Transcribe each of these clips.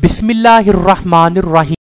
बिस्मिल्लाहिर्रहमानिर्रहीम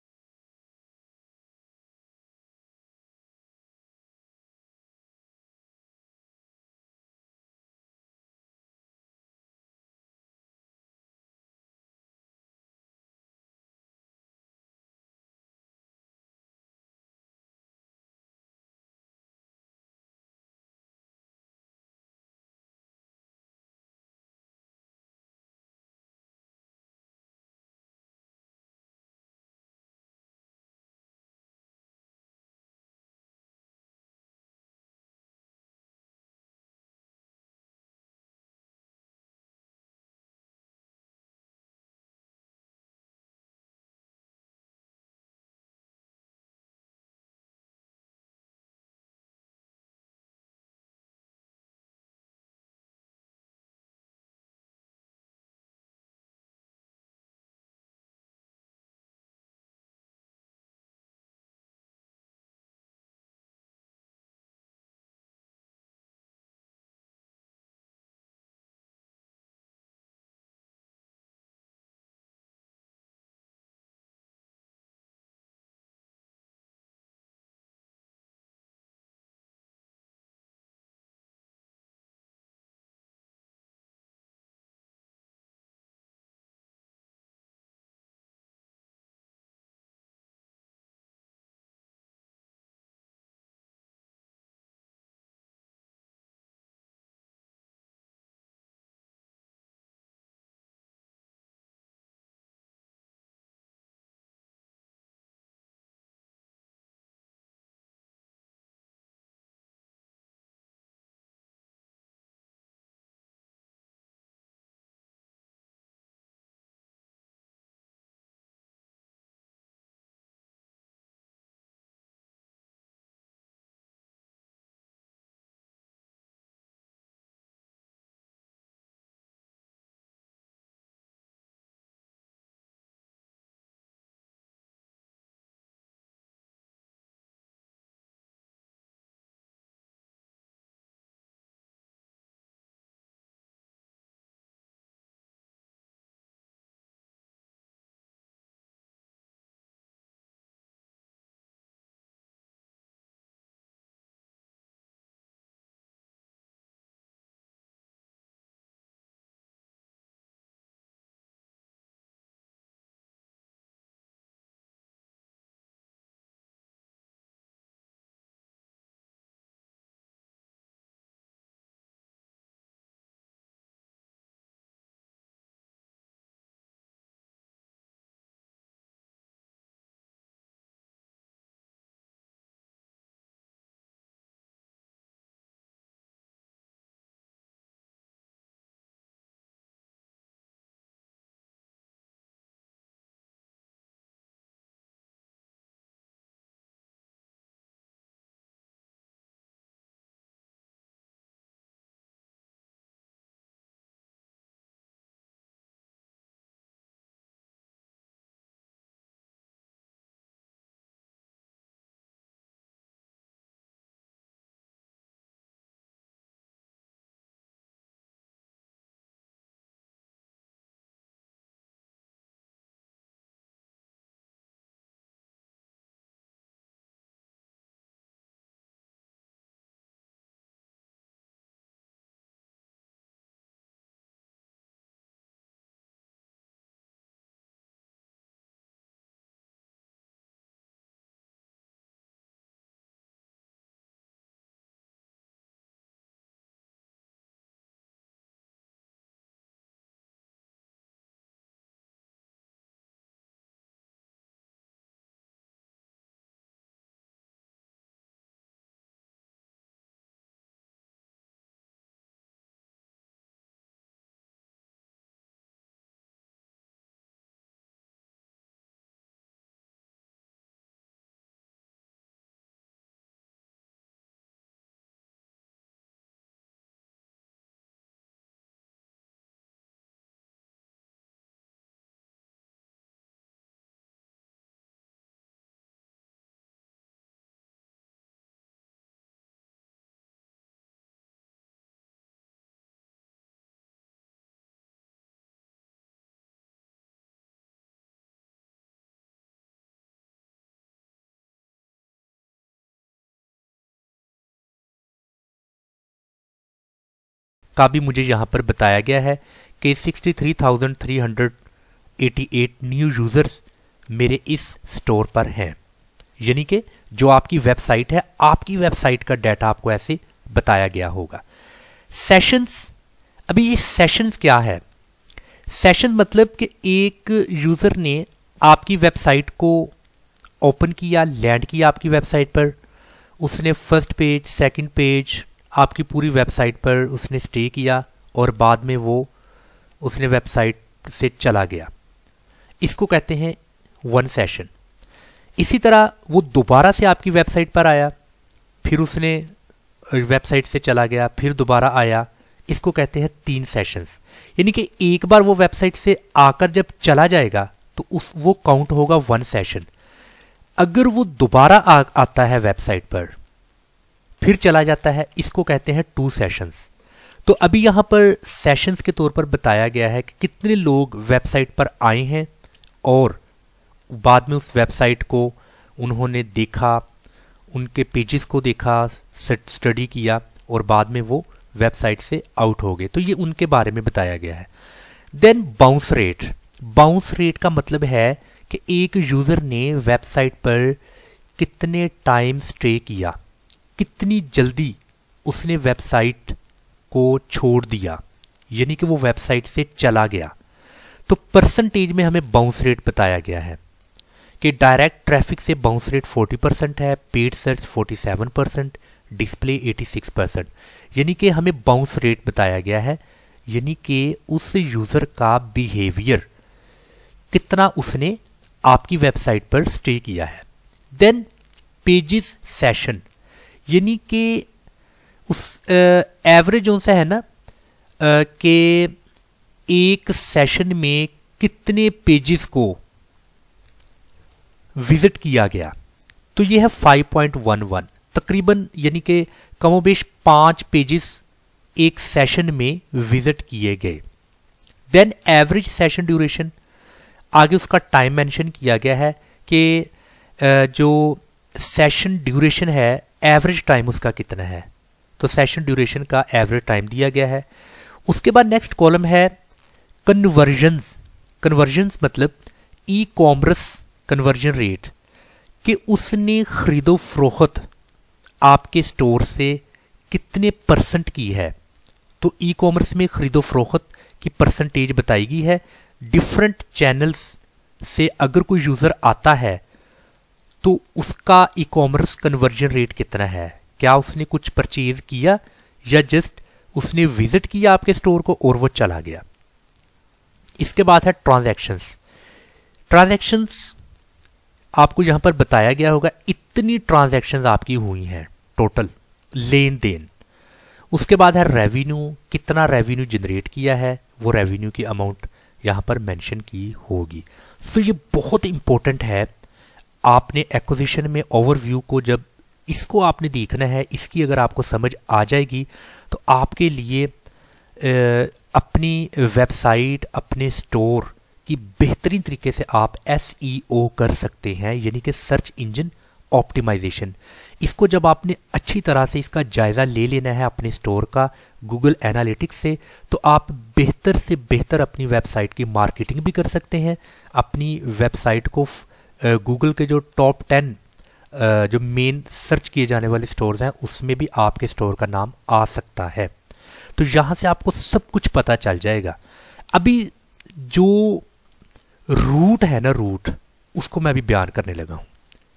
का भी मुझे यहाँ पर बताया गया है कि 63,388 न्यू यूज़र्स मेरे इस स्टोर पर हैं यानी कि जो आपकी वेबसाइट है आपकी वेबसाइट का डाटा आपको ऐसे बताया गया होगा सेशंस अभी ये सेशंस क्या है सेशन मतलब कि एक यूज़र ने आपकी वेबसाइट को ओपन किया लैंड किया आपकी वेबसाइट पर उसने फर्स्ट पेज सेकंड पेज आपकी पूरी वेबसाइट पर उसने स्टे किया और बाद में वो उसने वेबसाइट से चला गया इसको कहते हैं वन सेशन इसी तरह वो दोबारा से आपकी वेबसाइट पर आया फिर उसने वेबसाइट से चला गया फिर दोबारा आया इसको कहते हैं तीन सेशंस यानी कि एक बार वो वेबसाइट से आकर जब चला जाएगा तो उस वो काउंट होगा वन सेशन अगर वो दोबारा आ, आता है वेबसाइट पर फिर चला जाता है इसको कहते हैं टू सेशंस तो अभी यहाँ पर सेशंस के तौर पर बताया गया है कि कितने लोग वेबसाइट पर आए हैं और बाद में उस वेबसाइट को उन्होंने देखा उनके पेजेस को देखा स्टडी किया और बाद में वो वेबसाइट से आउट हो गए तो ये उनके बारे में बताया गया है then bounce rate bounce rate का मतलब है कि एक यूज़र ने वेबसाइट पर कितने टाइम स्टे किया कितनी जल्दी उसने वेबसाइट को छोड़ दिया यानी कि वो वेबसाइट से चला गया तो परसेंटेज में हमें बाउंस रेट बताया गया है कि डायरेक्ट ट्रैफिक से बाउंस रेट 40 परसेंट है paid search 47 percent display 86 percent यानी कि हमें बाउंस रेट बताया गया है यानी कि उस यूज़र का बिहेवियर कितना उसने आपकी वेबसाइट पर स्टे किया है देन पेजेस सेशन यानी कि उस एवरेज उनसे है ना कि एक सेशन में कितने पेजेस को विजिट किया गया तो ये है 5.11 तकरीबन यानी कि कमोबेश पाँच पेजेस एक सेशन में विजिट किए गए देन एवरेज सेशन ड्यूरेशन आगे उसका टाइम मेंशन किया गया है कि जो सेशन ड्यूरेशन है एवरेज टाइम उसका कितना है तो सेशन ड्यूरेशन का एवरेज टाइम दिया गया है उसके बाद नेक्स्ट कॉलम है कन्वर्जन्स कन्वर्जन्स मतलब ई कॉमर्स कन्वर्जन रेट कि उसने ख़रीदो फरोख्त आपके स्टोर से कितने परसेंट की है तो ई कॉमर्स में ख़रीदो फरोख्त की परसेंटेज बताई गई है डिफरेंट चैनल्स से अगर कोई यूज़र आता है तो उसका ई कॉमर्स कन्वर्जन रेट कितना है क्या उसने कुछ परचेज किया या जस्ट उसने विजिट किया आपके स्टोर को और वो चला गया इसके बाद है ट्रांजेक्शन्स ट्रांजेक्शन्स आपको यहाँ पर बताया गया होगा इतनी ट्रांजेक्शन आपकी हुई हैं टोटल लेन देन उसके बाद है रेवेन्यू कितना रेवेन्यू जनरेट किया है वो रेवेन्यू की अमाउंट यहाँ पर मेंशन की होगी सो so, ये बहुत इंपॉर्टेंट है आपने एक्विजिशन में ओवरव्यू को जब इसको आपने देखना है इसकी अगर आपको समझ आ जाएगी तो आपके लिए अपनी वेबसाइट अपने स्टोर की बेहतरीन तरीके से आप एस e कर सकते हैं यानी कि सर्च इंजन ऑप्टिमाइजेशन इसको जब आपने अच्छी तरह से इसका जायज़ा ले लेना है अपने स्टोर का गूगल एनालिटिक्स से तो आप बेहतर से बेहतर अपनी वेबसाइट की मार्केटिंग भी कर सकते हैं अपनी वेबसाइट को फ, गूगल के जो टॉप टेन जो मेन सर्च किए जाने वाले स्टोर्स हैं उसमें भी आपके स्टोर का नाम आ सकता है तो यहाँ से आपको सब कुछ पता चल जाएगा अभी जो रूट है ना रूट उसको मैं अभी बयान करने लगा हूँ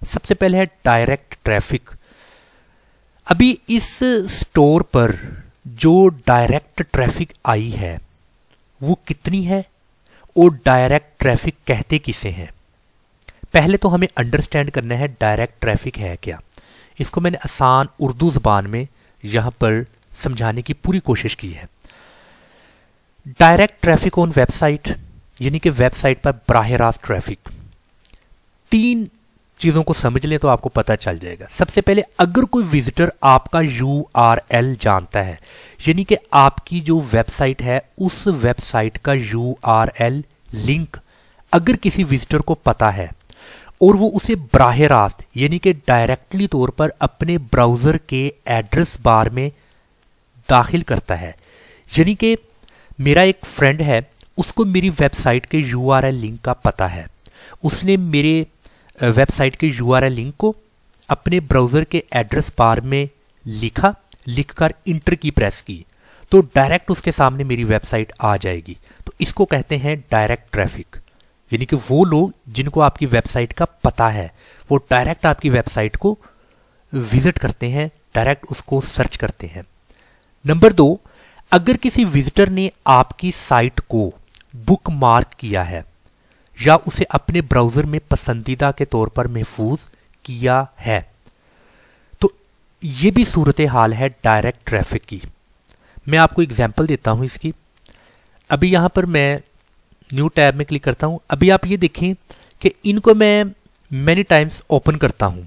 सबसे पहले है डायरेक्ट ट्रैफिक अभी इस स्टोर पर जो डायरेक्ट ट्रैफिक आई है वो कितनी है और डायरेक्ट ट्रैफिक कहते किसे हैं पहले तो हमें अंडरस्टैंड करना है डायरेक्ट ट्रैफिक है क्या इसको मैंने आसान उर्दू ज़बान में यहाँ पर समझाने की पूरी कोशिश की है डायरेक्ट ट्रैफिक ऑन वेबसाइट यानी कि वेबसाइट पर बरह रास्त ट्रैफिक तीन चीज़ों को समझ लें तो आपको पता चल जाएगा सबसे पहले अगर कोई विजिटर आपका यू आर एल जानता है यानी कि आपकी जो वेबसाइट है उस वेबसाइट का यू आर एल लिंक अगर किसी विजिटर को पता है और वो उसे बराह रास्त यानी कि डायरेक्टली तौर पर अपने ब्राउज़र के एड्रेस बार में दाखिल करता है यानी कि मेरा एक फ्रेंड है उसको मेरी वेबसाइट के यू लिंक का पता है उसने मेरे वेबसाइट के यू लिंक को अपने ब्राउज़र के एड्रेस बार में लिखा लिखकर इंटर की प्रेस की तो डायरेक्ट उसके सामने मेरी वेबसाइट आ जाएगी तो इसको कहते हैं डायरेक्ट ट्रैफिक यानी कि वो लोग जिनको आपकी वेबसाइट का पता है वो डायरेक्ट आपकी वेबसाइट को विजिट करते हैं डायरेक्ट उसको सर्च करते हैं नंबर दो अगर किसी विजिटर ने आपकी साइट को बुक मार्क किया है या उसे अपने ब्राउज़र में पसंदीदा के तौर पर महफूज किया है तो ये भी सूरत हाल है डायरेक्ट ट्रैफिक की मैं आपको एग्जाम्पल देता हूं इसकी अभी यहां पर मैं न्यू टैब में क्लिक करता हूँ अभी आप ये देखें कि इनको मैं मैनी टाइम्स ओपन करता हूँ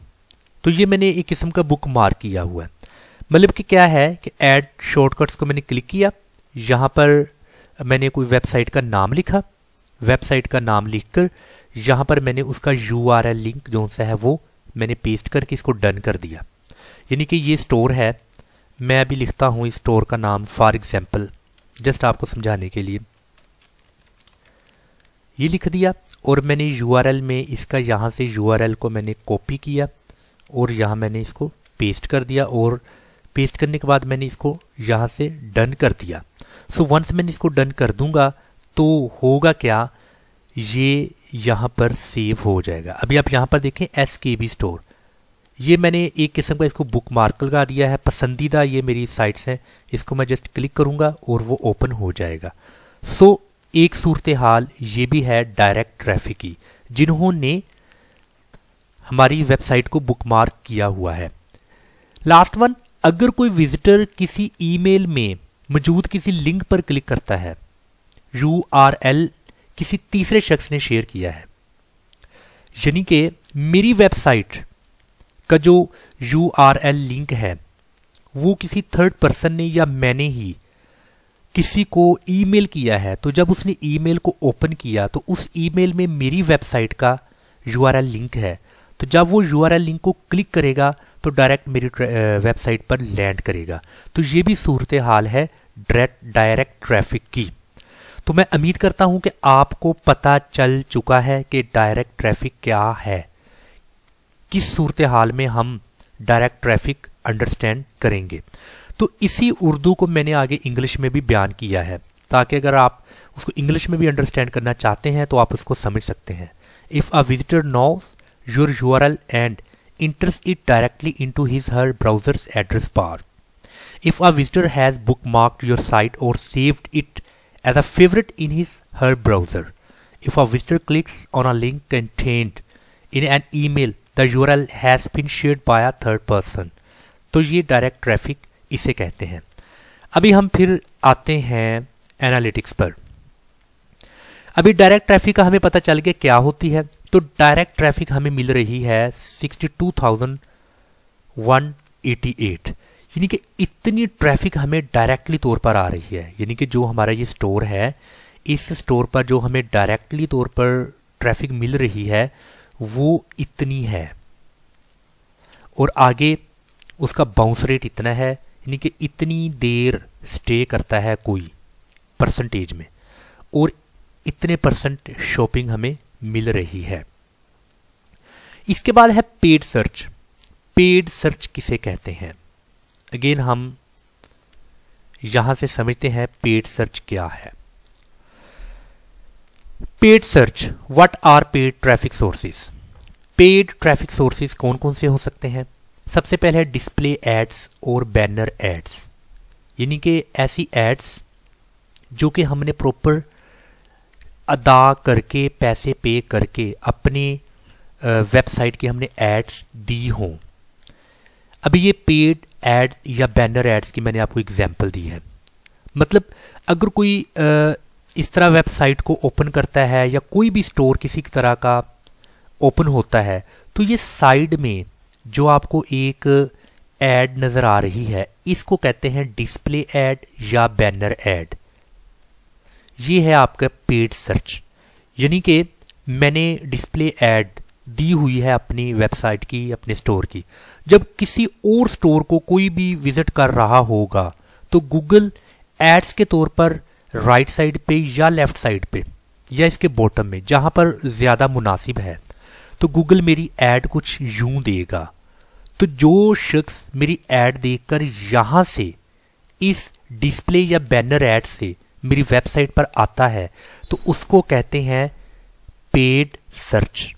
तो ये मैंने एक किस्म का बुक मार्क किया हुआ है मतलब कि क्या है कि ऐड शॉर्टकट्स को मैंने क्लिक किया यहाँ पर मैंने कोई वेबसाइट का नाम लिखा वेबसाइट का नाम लिख कर यहाँ पर मैंने उसका यू आर एल लिंक जो सा है वो मैंने पेस्ट करके इसको डन कर दिया यानी कि ये स्टोर है मैं अभी लिखता हूँ इस स्टोर का नाम फॉर एग्ज़ाम्पल जस्ट आपको समझाने के लिए ये लिख दिया और मैंने यू में इसका यहाँ से यू को मैंने कॉपी किया और यहाँ मैंने इसको पेस्ट कर दिया और पेस्ट करने के बाद मैंने इसको यहाँ से डन कर दिया सो so, वंस मैंने इसको डन कर दूंगा तो होगा क्या ये यहाँ पर सेव हो जाएगा अभी आप यहाँ पर देखें एस के बी स्टोर ये मैंने एक किस्म का इसको बुक मार्क लगा दिया है पसंदीदा ये मेरी साइट्स हैं इसको मैं जस्ट क्लिक करूँगा और वो ओपन हो जाएगा सो so, एक सूरत हाल ये भी है डायरेक्ट ट्रैफिक की जिन्होंने हमारी वेबसाइट को बुकमार्क किया हुआ है लास्ट वन अगर कोई विजिटर किसी ईमेल में मौजूद किसी लिंक पर क्लिक करता है यू आर एल किसी तीसरे शख्स ने शेयर किया है यानी कि मेरी वेबसाइट का जो यू आर एल लिंक है वो किसी थर्ड पर्सन ने या मैंने ही किसी को ईमेल किया है तो जब उसने ईमेल को ओपन किया तो उस ईमेल में मेरी वेबसाइट का यू लिंक है तो जब वो यू लिंक को क्लिक करेगा तो डायरेक्ट मेरी वेबसाइट पर लैंड करेगा तो ये भी सूरत हाल है डायरेक्ट ट्रैफिक की तो मैं उम्मीद करता हूं कि आपको पता चल चुका है कि डायरेक्ट ट्रैफिक क्या है किस सूरत हाल में हम डायरेक्ट ट्रैफिक अंडरस्टैंड करेंगे तो इसी उर्दू को मैंने आगे इंग्लिश में भी बयान किया है ताकि अगर आप उसको इंग्लिश में भी अंडरस्टैंड करना चाहते हैं तो आप उसको समझ सकते हैं if a visitor knows your R L and enters it directly into his her browser's address bar if a visitor has bookmarked your site और saved it as a favourite in his her browser if a visitor clicks on a link content in an email the U R L has been shared by a third person तो ये direct traffic इसे कहते हैं अभी हम फिर आते हैं एनालिटिक्स पर अभी डायरेक्ट ट्रैफिक का हमें पता चल गया क्या होती है तो डायरेक्ट ट्रैफिक हमें मिल रही है 62,188 यानी कि इतनी ट्रैफिक हमें डायरेक्टली तौर पर आ रही है यानी कि जो हमारा ये स्टोर है इस स्टोर पर जो हमें डायरेक्टली तौर पर ट्रैफिक मिल रही है वो इतनी है और आगे उसका बाउंस रेट इतना है यानी कि इतनी देर स्टे करता है कोई परसेंटेज में और इतने परसेंट शॉपिंग हमें मिल रही है इसके बाद है पेड सर्च पेड सर्च किसे कहते हैं अगेन हम यहाँ से समझते हैं पेड सर्च क्या है paid search what are paid traffic sources paid traffic sources कौन कौन से हो सकते हैं सबसे पहले डिस्प्ले एड्स और बैनर एड्स यानी कि ऐसी एड्स जो कि हमने प्रॉपर अदा करके पैसे पे करके अपने वेबसाइट के हमने एड्स दी हों अभी ये पेड एड या बैनर एड्स की मैंने आपको एग्जांपल दी है मतलब अगर कोई इस तरह वेबसाइट को ओपन करता है या कोई भी स्टोर किसी तरह का ओपन होता है तो ये साइड में जो आपको एक एड नज़र आ रही है इसको कहते हैं डिस्प्ले एड या बैनर एड ये है आपका पेड सर्च यानी कि मैंने डिस्प्ले एड दी हुई है अपनी वेबसाइट की अपने स्टोर की जब किसी और स्टोर को कोई भी विजिट कर रहा होगा तो गूगल एड्स के तौर पर राइट साइड पे या लेफ्ट साइड पे या इसके बॉटम में जहाँ पर ज़्यादा मुनासिब है तो गूगल मेरी एड कुछ यूं देगा तो जो शख्स मेरी ऐड देखकर यहाँ से इस डिस्प्ले या बैनर ऐड से मेरी वेबसाइट पर आता है तो उसको कहते हैं पेड सर्च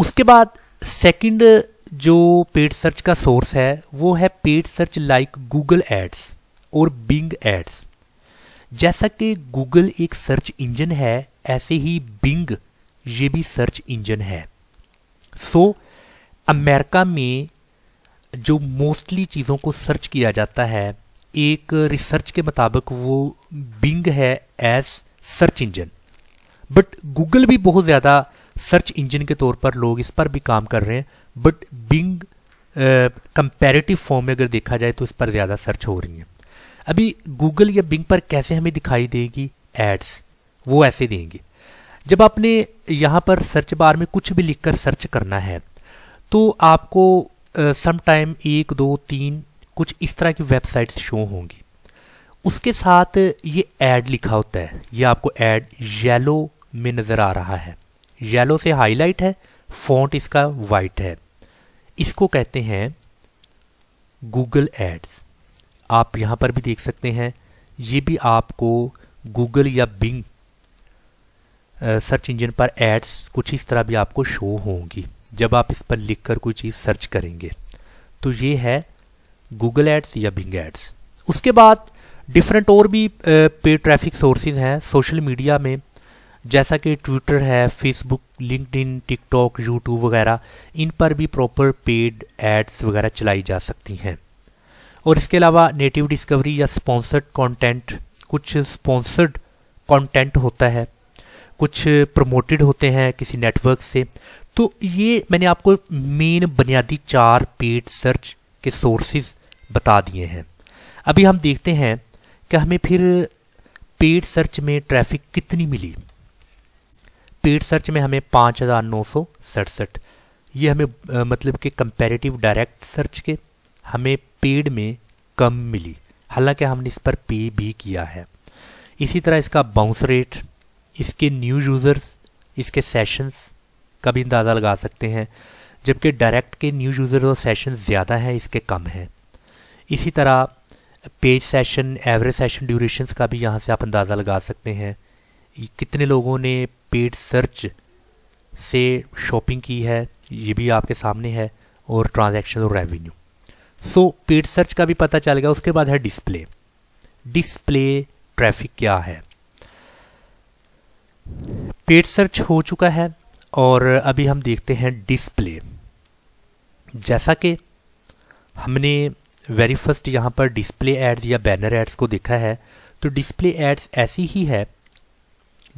उसके बाद सेकंड जो पेड सर्च का सोर्स है वो है paid search like Google ads और बिंग एड्स जैसा कि गूगल एक सर्च इंजन है ऐसे ही बिंग ये भी सर्च इंजन है सो so, अमेरिका में जो मोस्टली चीज़ों को सर्च किया जाता है एक रिसर्च के मुताबिक वो बिंग है as search engine but Google भी बहुत ज़्यादा सर्च इंजन के तौर पर लोग इस पर भी काम कर रहे हैं बट बिंग कंपेरेटिव फॉर्म में अगर देखा जाए तो इस पर ज़्यादा सर्च हो रही हैं अभी गूगल या बिंग पर कैसे हमें दिखाई देगी एड्स वो ऐसे देंगे जब आपने यहाँ पर सर्च बार में कुछ भी लिखकर सर्च करना है तो आपको समटाइम एक दो तीन कुछ इस तरह की वेबसाइट्स शो होंगी उसके साथ ये एड लिखा होता है ये आपको ऐड येलो में नज़र आ रहा है येलो से हाईलाइट है फॉन्ट इसका वाइट है इसको कहते हैं गूगल एड्स आप यहाँ पर भी देख सकते हैं ये भी आपको गूगल या बिंग सर्च इंजन पर एड्स कुछ इस तरह भी आपको शो होंगी जब आप इस पर लिख कर कोई चीज़ सर्च करेंगे तो ये है गूगल एड्स या बिंग एड्स उसके बाद डिफरेंट और भी पे ट्रैफिक सोर्सेज हैं सोशल मीडिया में जैसा कि ट्विटर है Facebook LinkedIn TikTok YouTube वगैरह इन पर भी प्रॉपर पेड एड्स वगैरह चलाई जा सकती हैं और इसके अलावा नेटिव डिस्कवरी या स्पॉन्सर्ड कंटेंट कुछ स्पॉन्सर्ड कंटेंट होता है कुछ प्रमोटेड होते हैं किसी नेटवर्क से तो ये मैंने आपको मेन बुनियादी चार पेड सर्च के सोर्सेज बता दिए हैं अभी हम देखते हैं कि हमें फिर पेड सर्च में ट्रैफिक कितनी मिली पेड सर्च में हमें पाँच हज़ार नौ सौ सड़सठ ये हमें आ, मतलब कि कंपैरेटिव डायरेक्ट सर्च के हमें पेड में कम मिली हालांकि हमने इस पर पे भी किया है इसी तरह इसका बाउंस रेट इसके न्यू यूज़र्स इसके सेशंस का भी अंदाज़ा लगा सकते हैं जबकि डायरेक्ट के न्यूज़ यूज़र और सेशन ज़्यादा हैं इसके कम हैं इसी तरह page session average session durations का भी यहाँ से आप अंदाज़ा लगा सकते हैं कितने लोगों ने पेड सर्च से शॉपिंग की है ये भी आपके सामने है और ट्रांजैक्शन और रेवेन्यू सो पेड सर्च का भी पता चलेगा उसके बाद है डिस्प्ले डिस्प्ले ट्रैफिक क्या है पेड सर्च हो चुका है और अभी हम देखते हैं डिस्प्ले जैसा कि हमने वेरी फर्स्ट यहाँ पर डिस्प्ले एड्स या बैनर एड्स को देखा है तो डिस्प्ले एड्स ऐसी ही है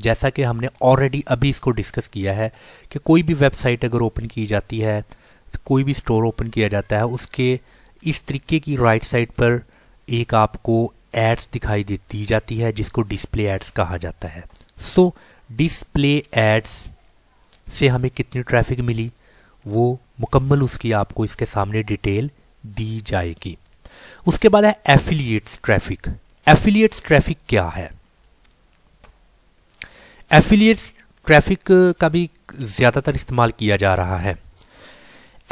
जैसा कि हमने ऑलरेडी अभी इसको डिस्कस किया है कि कोई भी वेबसाइट अगर ओपन की जाती है तो कोई भी स्टोर ओपन किया जाता है उसके इस तरीके की राइट साइड पर एक आपको एड्स दिखाई देती जाती है जिसको डिस्प्ले एड्स कहा जाता है सो डिस्प्ले एड्स से हमें कितनी ट्रैफिक मिली वो मुकम्मल उसकी आपको इसके सामने डिटेल दी जाएगी उसके बाद है एफिलिएट्स ट्रैफिक एफिलिएट्स ट्रैफिक क्या है एफिलिएट्स ट्रैफिक का भी ज़्यादातर इस्तेमाल किया जा रहा है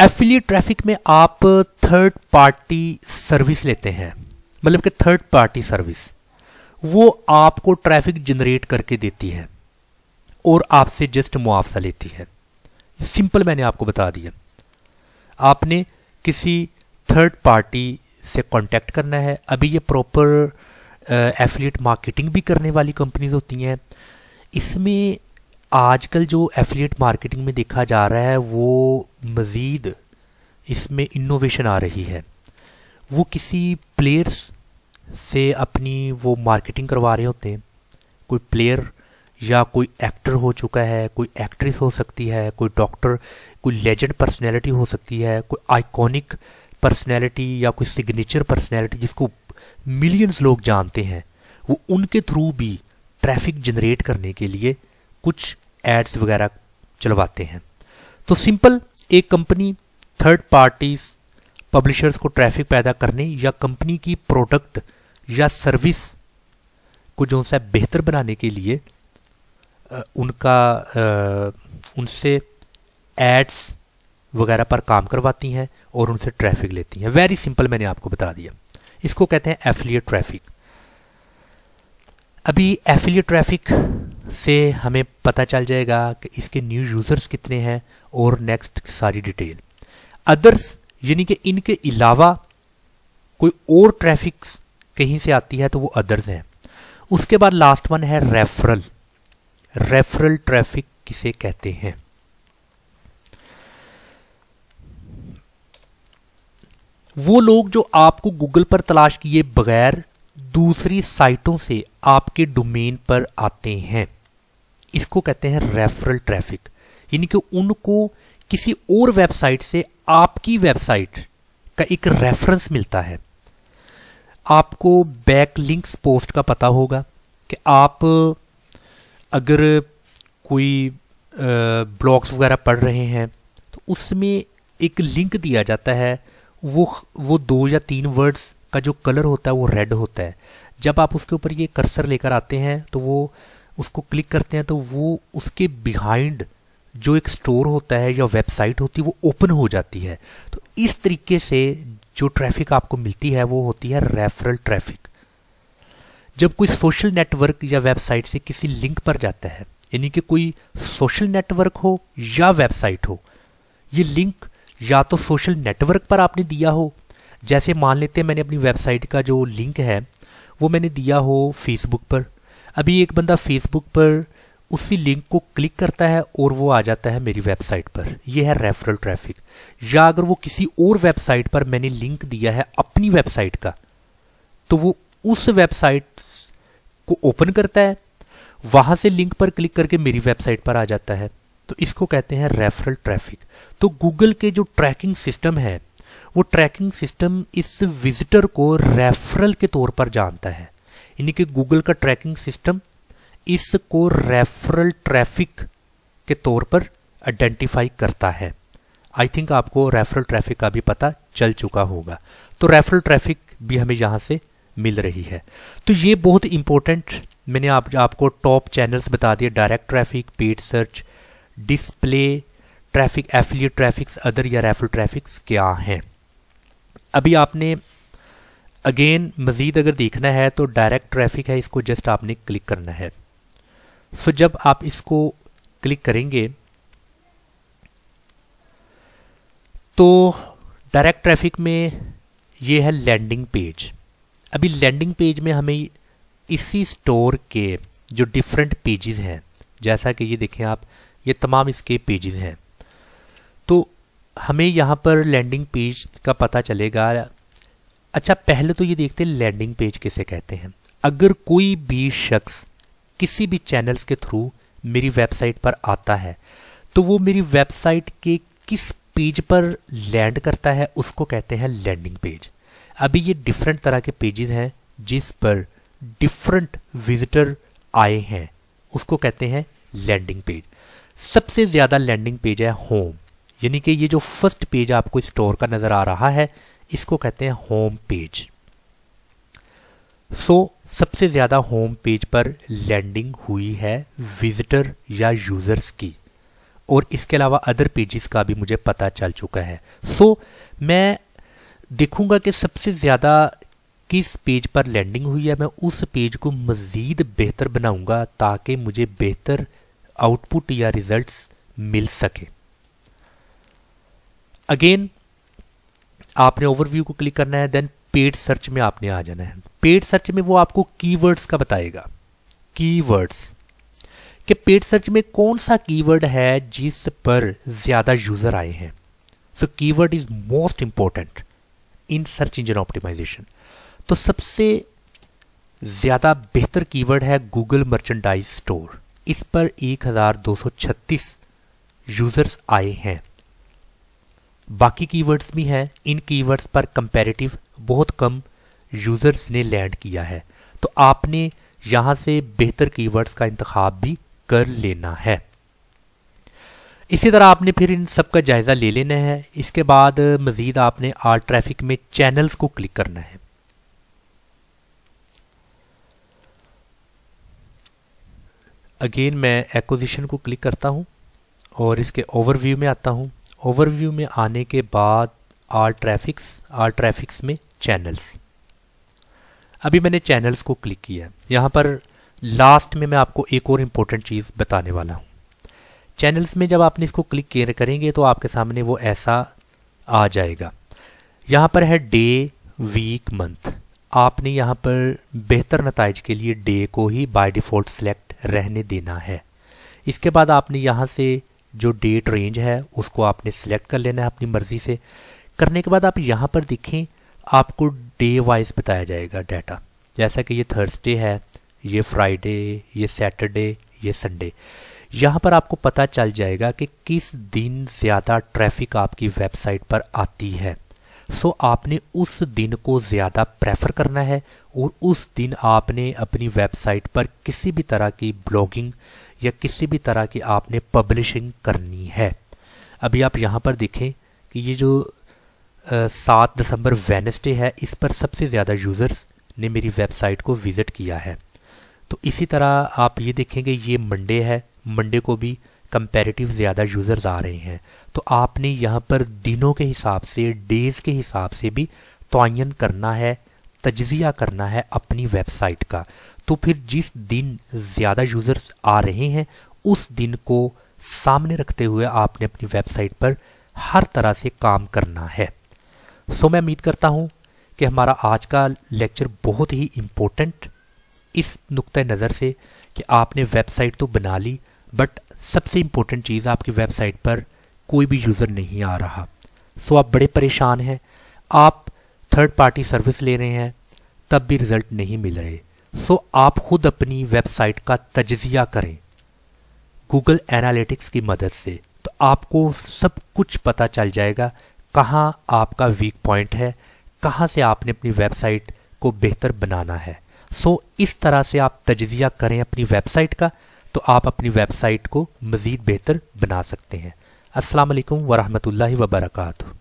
एफिलिएट ट्रैफिक में आप थर्ड पार्टी सर्विस लेते हैं मतलब कि थर्ड पार्टी सर्विस वो आपको ट्रैफिक जनरेट करके देती है और आपसे जस्ट मुआवजा लेती है सिंपल मैंने आपको बता दिया आपने किसी थर्ड पार्टी से कांटेक्ट करना है अभी ये प्रॉपर एफिलिएट मार्केटिंग भी करने वाली कंपनीज होती हैं इसमें आजकल जो एफिलिएट मार्केटिंग में देखा जा रहा है वो मज़ीद इसमें इनोवेशन आ रही है वो किसी प्लेयर्स से अपनी वो मार्केटिंग करवा रहे होते हैं कोई प्लेयर या कोई एक्टर हो चुका है कोई एक्ट्रेस हो सकती है कोई डॉक्टर कोई लेजेंड पर्सनैलिटी हो सकती है कोई आइकॉनिक पर्सनैलिटी या कोई सिग्नेचर पर्सनैलिटी जिसको मिलियंस लोग जानते हैं वो उनके थ्रू भी ट्रैफिक जनरेट करने के लिए कुछ एड्स वगैरह चलवाते हैं तो सिंपल एक कंपनी थर्ड पार्टीज पब्लिशर्स को ट्रैफिक पैदा करने या कंपनी की प्रोडक्ट या सर्विस को जो सा बेहतर बनाने के लिए उनका उनसे एड्स वगैरह पर काम करवाती हैं और उनसे ट्रैफिक लेती हैं वेरी सिंपल मैंने आपको बता दिया इसको कहते हैं एफिलिएट ट्रैफिक अभी एफिलिएट ट्रैफिक से हमें पता चल जाएगा कि इसके न्यू यूज़र्स कितने हैं और नेक्स्ट सारी डिटेल अदर्स यानी कि इनके अलावा कोई और ट्रैफिक कहीं से आती है तो वो अदर्स हैं उसके बाद लास्ट वन है रेफरल रेफरल ट्रैफिक किसे कहते हैं वो लोग जो आपको गूगल पर तलाश किए बगैर दूसरी साइटों से आपके डोमेन पर आते हैं इसको कहते हैं रेफरल ट्रैफिक यानी कि उनको किसी और वेबसाइट से आपकी वेबसाइट का एक रेफरेंस मिलता है आपको बैक लिंक्स पोस्ट का पता होगा कि आप अगर कोई ब्लॉग्स वगैरह पढ़ रहे हैं तो उसमें एक लिंक दिया जाता है वो वो दो या तीन वर्ड्स का जो कलर होता है वो रेड होता है जब आप उसके ऊपर ये कर्सर लेकर आते हैं तो वो उसको क्लिक करते हैं तो वो उसके बिहाइंड जो एक स्टोर होता है या वेबसाइट होती है वो ओपन हो जाती है तो इस तरीके से जो ट्रैफिक आपको मिलती है वो होती है रेफरल ट्रैफिक जब कोई सोशल नेटवर्क या वेबसाइट से किसी लिंक पर जाता है यानी कि कोई सोशल नेटवर्क हो या वेबसाइट हो ये लिंक या तो सोशल नेटवर्क पर आपने दिया हो जैसे मान लेते हैं मैंने अपनी वेबसाइट का जो लिंक है वो मैंने दिया हो फेसबुक पर अभी एक बंदा फेसबुक पर उसी लिंक को क्लिक करता है और वो आ जाता है मेरी वेबसाइट पर यह है रेफरल ट्रैफिक या अगर वो किसी और वेबसाइट पर मैंने लिंक दिया है अपनी वेबसाइट का तो वो उस वेबसाइट को ओपन करता है वहाँ से लिंक पर क्लिक करके मेरी वेबसाइट पर आ जाता है तो इसको कहते हैं रेफरल ट्रैफिक तो गूगल के जो ट्रैकिंग सिस्टम है वो ट्रैकिंग सिस्टम इस विजिटर को रेफरल के तौर पर जानता है यानी कि गूगल का ट्रैकिंग सिस्टम इसको रेफरल ट्रैफिक के तौर पर आइडेंटिफाई करता है आई थिंक आपको रेफरल ट्रैफिक का भी पता चल चुका होगा तो रेफरल ट्रैफिक भी हमें यहाँ से मिल रही है तो ये बहुत इंपॉर्टेंट मैंने आप आपको टॉप चैनल्स बता दिए direct traffic paid search display traffic affiliate traffics other या रेफल ट्रैफिक्स क्या हैं अभी आपने अगेन मज़ीद अगर देखना है तो डायरेक्ट ट्रैफिक है इसको जस्ट आपने क्लिक करना है सो जब आप इसको क्लिक करेंगे तो डायरेक्ट ट्रैफिक में ये है लैंडिंग पेज अभी लैंडिंग पेज में हमें इसी स्टोर के जो डिफरेंट पेजेस हैं जैसा कि ये देखें आप ये तमाम इसके पेजेस हैं तो हमें यहाँ पर लैंडिंग पेज का पता चलेगा अच्छा पहले तो ये देखते हैं लैंडिंग पेज किसे कहते हैं अगर कोई भी शख्स किसी भी चैनल्स के थ्रू मेरी वेबसाइट पर आता है तो वो मेरी वेबसाइट के किस पेज पर लैंड करता है उसको कहते हैं लैंडिंग पेज अभी ये डिफरेंट तरह के पेजेस हैं जिस पर डिफरेंट विजिटर आए हैं उसको कहते हैं लैंडिंग पेज सबसे ज़्यादा लैंडिंग पेज है होम यानी कि ये जो फर्स्ट पेज आपको स्टोर का नज़र आ रहा है इसको कहते हैं होम पेज सो so, सबसे ज़्यादा होम पेज पर लैंडिंग हुई है विजिटर या यूज़र्स की और इसके अलावा अदर पेजेस का भी मुझे पता चल चुका है सो so, मैं देखूंगा कि सबसे ज़्यादा किस पेज पर लैंडिंग हुई है मैं उस पेज को मज़ीद बेहतर बनाऊंगा ताकि मुझे बेहतर आउटपुट या रिज़ल्ट्स मिल सके अगेन आपने ओवरव्यू को क्लिक करना है देन पेड सर्च में आपने आ जाना है पेड सर्च में वो आपको कीवर्ड्स का बताएगा कीवर्ड्स कि पेड सर्च में कौन सा कीवर्ड है जिस पर ज़्यादा यूज़र आए हैं so keyword is most important in search engine optimisation तो सबसे ज़्यादा बेहतर कीवर्ड है गूगल मर्चेंडाइज स्टोर इस पर 1236 यूज़र्स आए हैं बाकी कीवर्ड्स भी हैं इन कीवर्ड्स पर कंपैरेटिव बहुत कम यूज़र्स ने लैंड किया है तो आपने यहाँ से बेहतर कीवर्ड्स का इंतखब भी कर लेना है इसी तरह आपने फिर इन सब का जायज़ा ले लेना है इसके बाद मज़ीद आपने आर ट्रैफिक में चैनल्स को क्लिक करना है अगेन मैं एक्विजिशन को क्लिक करता हूँ और इसके ओवरव्यू में आता हूँ ओवरव्यू में आने के बाद आर ट्रैफिक्स आर ट्रैफिक्स में चैनल्स अभी मैंने चैनल्स को क्लिक किया है यहाँ पर लास्ट में मैं आपको एक और इम्पोर्टेंट चीज़ बताने वाला हूँ चैनल्स में जब आपने इसको क्लिक करेंगे तो आपके सामने वो ऐसा आ जाएगा यहाँ पर है डे वीक मंथ आपने यहाँ पर बेहतर नतज के लिए डे को ही बाय डिफ़ॉल्ट सेलेक्ट रहने देना है इसके बाद आपने यहाँ से जो डेट रेंज है उसको आपने सेलेक्ट कर लेना है अपनी मर्ज़ी से करने के बाद आप यहाँ पर देखें आपको डे वाइज बताया जाएगा डाटा जैसा कि ये थर्सडे है ये फ्राइडे ये सैटरडे ये संडे यहाँ पर आपको पता चल जाएगा कि किस दिन ज़्यादा ट्रैफिक आपकी वेबसाइट पर आती है सो आपने उस दिन को ज़्यादा प्रेफर करना है और उस दिन आपने अपनी वेबसाइट पर किसी भी तरह की ब्लॉगिंग या किसी भी तरह की आपने पब्लिशिंग करनी है अभी आप यहाँ पर देखें कि ये जो सात दिसंबर वेनसडे है इस पर सबसे ज़्यादा यूज़र्स ने मेरी वेबसाइट को विज़िट किया है तो इसी तरह आप ये देखेंगे ये मंडे है मंडे को भी कंपैरेटिव ज़्यादा यूज़र्स आ रहे हैं तो आपने यहाँ पर दिनों के हिसाब से डेज़ के हिसाब से भी तयन करना है तजिया करना है अपनी वेबसाइट का तो फिर जिस दिन ज़्यादा यूज़र्स आ रहे हैं उस दिन को सामने रखते हुए आपने अपनी वेबसाइट पर हर तरह से काम करना है सो मैं उम्मीद करता हूँ कि हमारा आज का लेक्चर बहुत ही इम्पोर्टेंट इस नुक़ नज़र से कि आपने वेबसाइट तो बना ली बट सबसे इम्पोर्टेंट चीज़ आपकी वेबसाइट पर कोई भी यूज़र नहीं आ रहा सो आप बड़े परेशान हैं आप थर्ड पार्टी सर्विस ले रहे हैं तब भी रिज़ल्ट नहीं मिल रहे सो आप खुद अपनी वेबसाइट का तजिया करें गूगल एनालिटिक्स की मदद से तो आपको सब कुछ पता चल जाएगा कहाँ आपका वीक पॉइंट है कहाँ से आपने अपनी वेबसाइट को बेहतर बनाना है सो so, इस तरह से आप तजिया करें अपनी वेबसाइट का तो आप अपनी वेबसाइट को मज़ीद बेहतर बना सकते हैं असलकम वरहमल वर्का